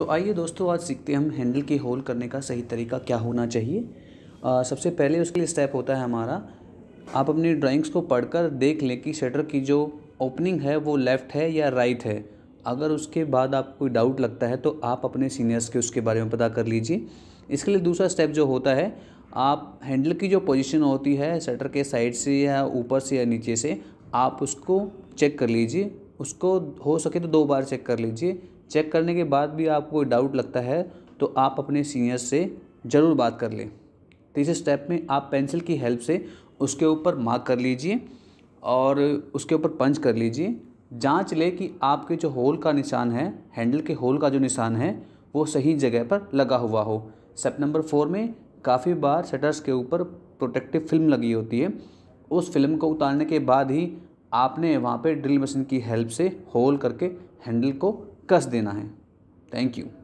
तो आइए दोस्तों आज सीखते हैं हम हैंडल के होल करने का सही तरीका क्या होना चाहिए आ, सबसे पहले उसके लिए स्टेप होता है हमारा आप अपनी ड्राइंग्स को पढ़कर देख लें कि शटर की जो ओपनिंग है वो लेफ़्ट है या राइट है अगर उसके बाद आपको कोई डाउट लगता है तो आप अपने सीनियर्स के उसके बारे में पता कर लीजिए इसके लिए दूसरा स्टेप जो होता है आप हैंडल की जो पोजिशन होती है शटर के साइड से या ऊपर से या नीचे से आप उसको चेक कर लीजिए उसको हो सके तो दो बार चेक कर लीजिए चेक करने के बाद भी आपको कोई डाउट लगता है तो आप अपने सीनियर से ज़रूर बात कर लें तीसरे तो स्टेप में आप पेंसिल की हेल्प से उसके ऊपर मार्क कर लीजिए और उसके ऊपर पंच कर लीजिए जांच ले कि आपके जो होल का निशान है हैंडल के होल का जो निशान है वो सही जगह पर लगा हुआ हो स्टेप नंबर फोर में काफ़ी बार शटर्स के ऊपर प्रोटेक्टिव फिल्म लगी होती है उस फिल्म को उतारने के बाद ही आपने वहाँ पे ड्रिल मशीन की हेल्प से होल करके हैंडल को कस देना है थैंक यू